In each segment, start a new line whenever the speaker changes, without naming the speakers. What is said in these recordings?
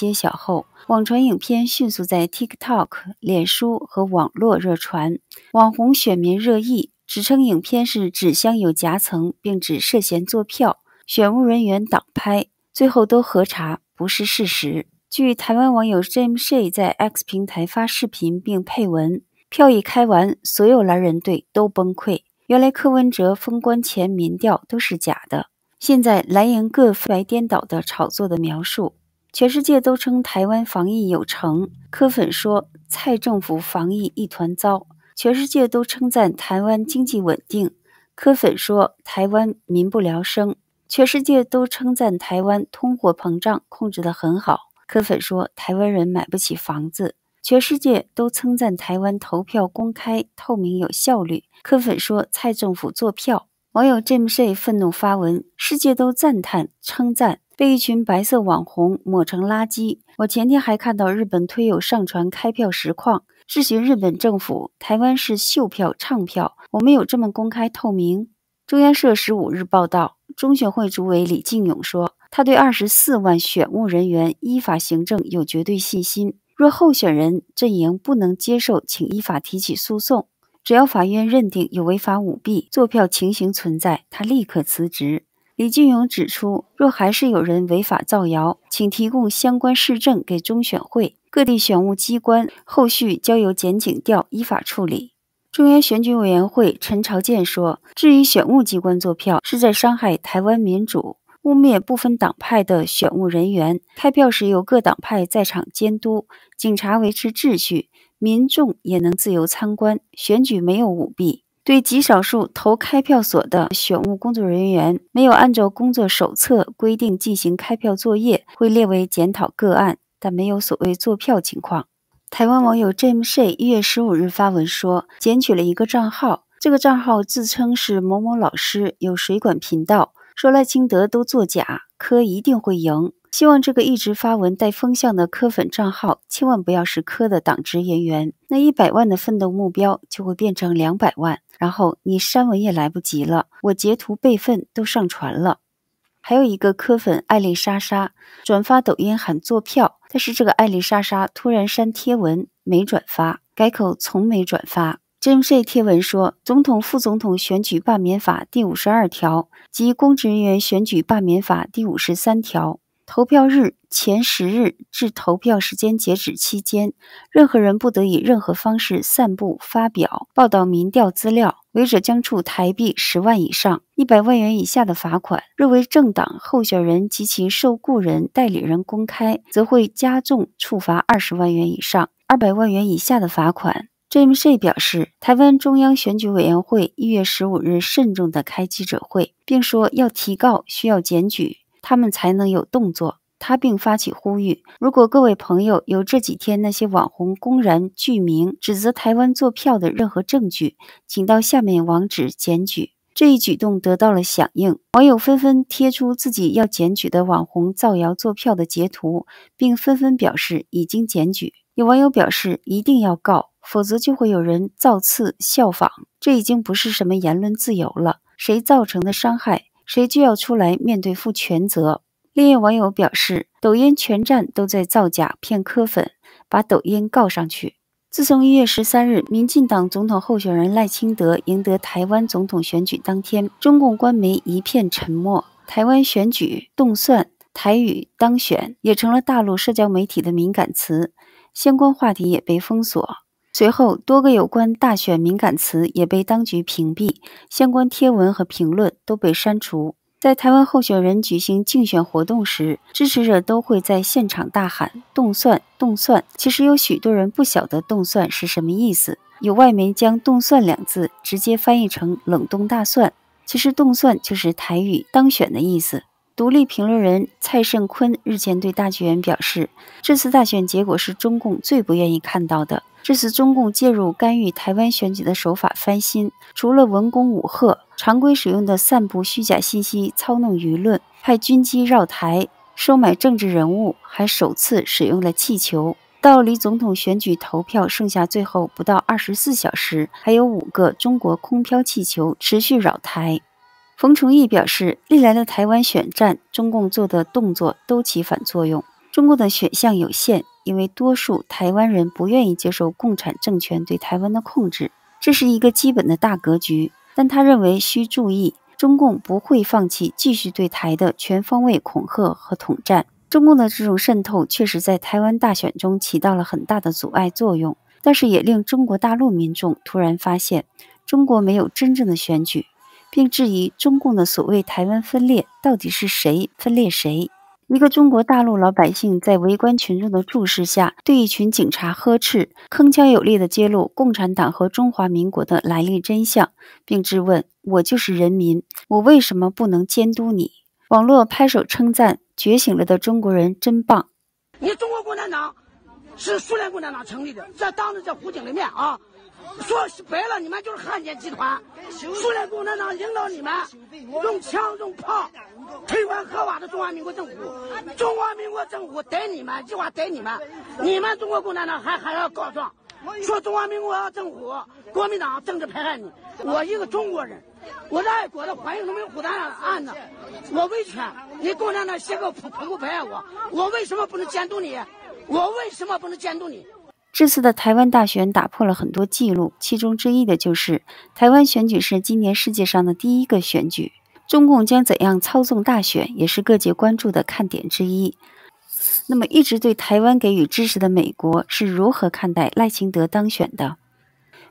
揭晓后，网传影片迅速在 TikTok、脸书和网络热传，网红选民热议，指称影片是纸箱有夹层，并指涉嫌作票、选务人员挡拍，最后都核查不是事实。据台湾网友 James 在 X 平台发视频并配文：“票一开完，所有蓝人队都崩溃。原来柯文哲封关前民调都是假的，现在蓝营各白颠倒的炒作的描述。”全世界都称台湾防疫有成，柯粉说蔡政府防疫一团糟。全世界都称赞台湾经济稳定，柯粉说台湾民不聊生。全世界都称赞台湾通货膨胀控制得很好，柯粉说台湾人买不起房子。全世界都称赞台湾投票公开透明有效率，柯粉说蔡政府做票。网友 j a m C s 愤怒发文：世界都赞叹称赞。被一群白色网红抹成垃圾。我前天还看到日本推友上传开票实况，质询日本政府：台湾是秀票、唱票，我们有这么公开透明？中央社十五日报道，中选会主委李进勇说，他对二十四万选务人员依法行政有绝对信心。若候选人阵营不能接受，请依法提起诉讼。只要法院认定有违法舞弊、坐票情形存在，他立刻辞职。李俊勇指出，若还是有人违法造谣，请提供相关市证给中选会、各地选务机关，后续交由检警调依法处理。中央选举委员会陈朝建说：“质疑选务机关做票，是在伤害台湾民主，污蔑不分党派的选务人员。开票时由各党派在场监督，警察维持秩序，民众也能自由参观选举，没有舞弊。”对极少数投开票所的选务工作人员没有按照工作手册规定进行开票作业，会列为检讨个案，但没有所谓坐票情况。台湾网友 James 一月十五日发文说，检举了一个账号，这个账号自称是某某老师，有水管频道，说赖清德都作假，柯一定会赢。希望这个一直发文带风向的科粉账号千万不要是科的党职人员，那一百万的奋斗目标就会变成两百万。然后你删文也来不及了，我截图备份都上传了。还有一个科粉艾丽莎莎转发抖音喊做票，但是这个艾丽莎莎突然删贴文，没转发，改口从没转发。J M C 贴文说：“总统、副总统选举罢免法第五十二条及公职人员选举罢免法第五十三条。”投票日前十日至投票时间截止期间，任何人不得以任何方式散布、发表、报道民调资料，违者将处台币十万以上一百万元以下的罚款。若为政党候选人及其受雇人、代理人公开，则会加重处罚二十万元以上二百万元以下的罚款。James 表示，台湾中央选举委员会一月十五日慎重地开记者会，并说要提告需要检举。他们才能有动作。他并发起呼吁：如果各位朋友有这几天那些网红公然具名、指责台湾做票的任何证据，请到下面网址检举。这一举动得到了响应，网友纷纷贴出自己要检举的网红造谣做票的截图，并纷纷表示已经检举。有网友表示一定要告，否则就会有人造次效仿。这已经不是什么言论自由了，谁造成的伤害？谁就要出来面对负全责？另一网友表示：“抖音全站都在造假骗科粉，把抖音告上去。”自从一月十三日，民进党总统候选人赖清德赢得台湾总统选举当天，中共官媒一片沉默。台湾选举动算台语当选也成了大陆社交媒体的敏感词，相关话题也被封锁。随后，多个有关大选敏感词也被当局屏蔽，相关贴文和评论都被删除。在台湾候选人举行竞选活动时，支持者都会在现场大喊“冻蒜，冻蒜”。其实有许多人不晓得“冻蒜”是什么意思。有外媒将“冻蒜”两字直接翻译成“冷冻大蒜”，其实“冻蒜”就是台语“当选”的意思。独立评论人蔡盛坤日前对《大纪元》表示，这次大选结果是中共最不愿意看到的。这次中共介入干预台湾选举的手法翻新，除了文攻武赫，常规使用的散布虚假信息、操弄舆论、派军机绕台、收买政治人物，还首次使用了气球。到离总统选举投票剩下最后不到二十四小时，还有五个中国空飘气球持续绕台。冯崇义表示，历来的台湾选战，中共做的动作都起反作用。中共的选项有限，因为多数台湾人不愿意接受共产政权对台湾的控制，这是一个基本的大格局。但他认为需注意，中共不会放弃继续对台的全方位恐吓和统战。中共的这种渗透，确实在台湾大选中起到了很大的阻碍作用，但是也令中国大陆民众突然发现，中国没有真正的选举。并质疑中共的所谓台湾分裂到底是谁分裂谁？一个中国大陆老百姓在围观群众的注视下，对一群警察呵斥，铿锵有力地揭露共产党和中华民国的来历真相，并质问：“我就是人民，我为什么不能监督你？”网络拍手称赞，觉醒了的中国人真棒！你中国共产党是苏联共产党成立的，这当着这胡警的面啊！说白了，你们就是汉奸集团。苏联共产党领导你们，用枪用炮推翻合法的中华民国政府。中华民国政府逮你们，计划逮你们。你们中国共产党还还要告状，说中华民国政府国民党政治迫害你。我一个中国人，我是爱国的，欢迎农民虎的案子，我维权，你共产党写个批批捕迫害我，我为什么不能监督你？我为什么不能监督你？这次的台湾大选打破了很多记录，其中之一的就是台湾选举是今年世界上的第一个选举。中共将怎样操纵大选，也是各界关注的看点之一。那么，一直对台湾给予支持的美国是如何看待赖清德当选的？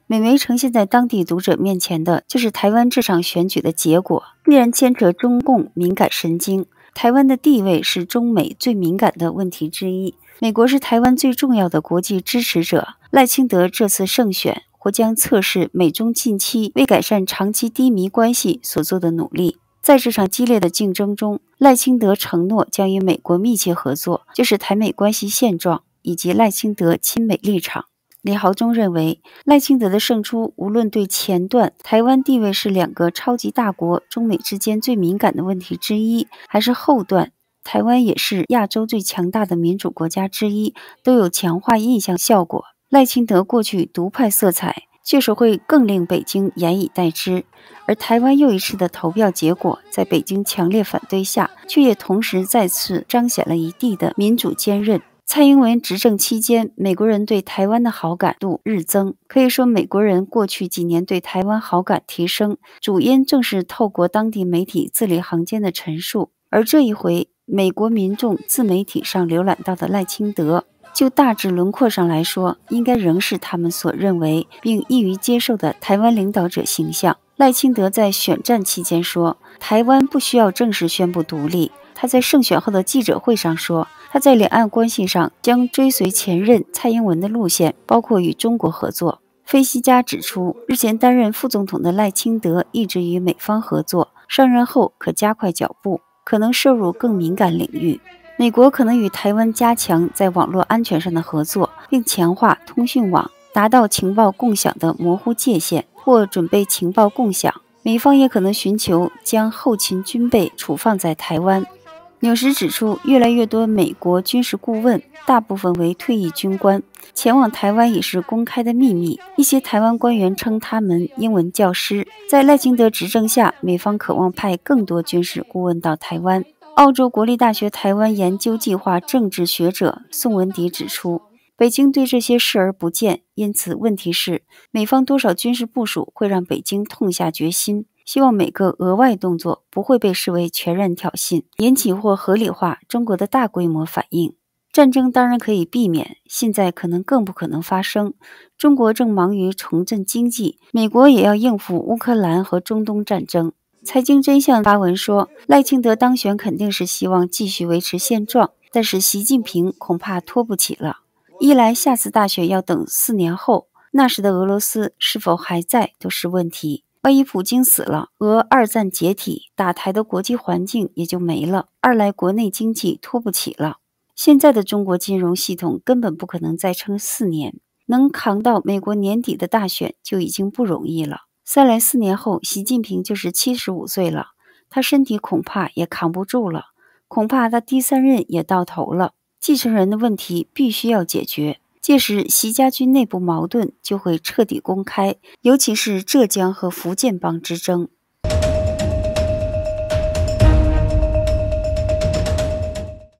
美媒呈现在当地读者面前的就是台湾这场选举的结果，必然牵扯中共敏感神经。台湾的地位是中美最敏感的问题之一。美国是台湾最重要的国际支持者。赖清德这次胜选或将测试美中近期为改善长期低迷关系所做的努力。在这场激烈的竞争中，赖清德承诺将与美国密切合作，就是台美关系现状以及赖清德亲美立场。李豪忠认为，赖清德的胜出，无论对前段台湾地位是两个超级大国中美之间最敏感的问题之一，还是后段。台湾也是亚洲最强大的民主国家之一，都有强化印象效果。赖清德过去独派色彩确实会更令北京言以代之，而台湾又一次的投票结果，在北京强烈反对下，却也同时再次彰显了一地的民主坚韧。蔡英文执政期间，美国人对台湾的好感度日增，可以说，美国人过去几年对台湾好感提升，主因正是透过当地媒体字里行间的陈述，而这一回。美国民众自媒体上浏览到的赖清德，就大致轮廓上来说，应该仍是他们所认为并易于接受的台湾领导者形象。赖清德在选战期间说：“台湾不需要正式宣布独立。”他在胜选后的记者会上说：“他在两岸关系上将追随前任蔡英文的路线，包括与中国合作。”分析家指出，日前担任副总统的赖清德一直与美方合作，上任后可加快脚步。可能涉入更敏感领域，美国可能与台湾加强在网络安全上的合作，并强化通讯网，达到情报共享的模糊界限，或准备情报共享。美方也可能寻求将后勤军备储放在台湾。纽什指出，越来越多美国军事顾问，大部分为退役军官，前往台湾已是公开的秘密。一些台湾官员称他们“英文教师”。在赖清德执政下，美方渴望派更多军事顾问到台湾。澳洲国立大学台湾研究计划政治学者宋文迪指出，北京对这些视而不见，因此问题是，美方多少军事部署会让北京痛下决心？希望每个额外动作不会被视为全然挑衅，引起或合理化中国的大规模反应。战争当然可以避免，现在可能更不可能发生。中国正忙于重振经济，美国也要应付乌克兰和中东战争。财经真相发文说，赖清德当选肯定是希望继续维持现状，但是习近平恐怕拖不起了。一来下次大选要等四年后，那时的俄罗斯是否还在都是问题。万一普京死了，俄二战解体，打台的国际环境也就没了。二来国内经济拖不起了，现在的中国金融系统根本不可能再撑四年，能扛到美国年底的大选就已经不容易了。三来四年后，习近平就是七十五岁了，他身体恐怕也扛不住了，恐怕他第三任也到头了，继承人的问题必须要解决。届时，席家军内部矛盾就会彻底公开，尤其是浙江和福建帮之争。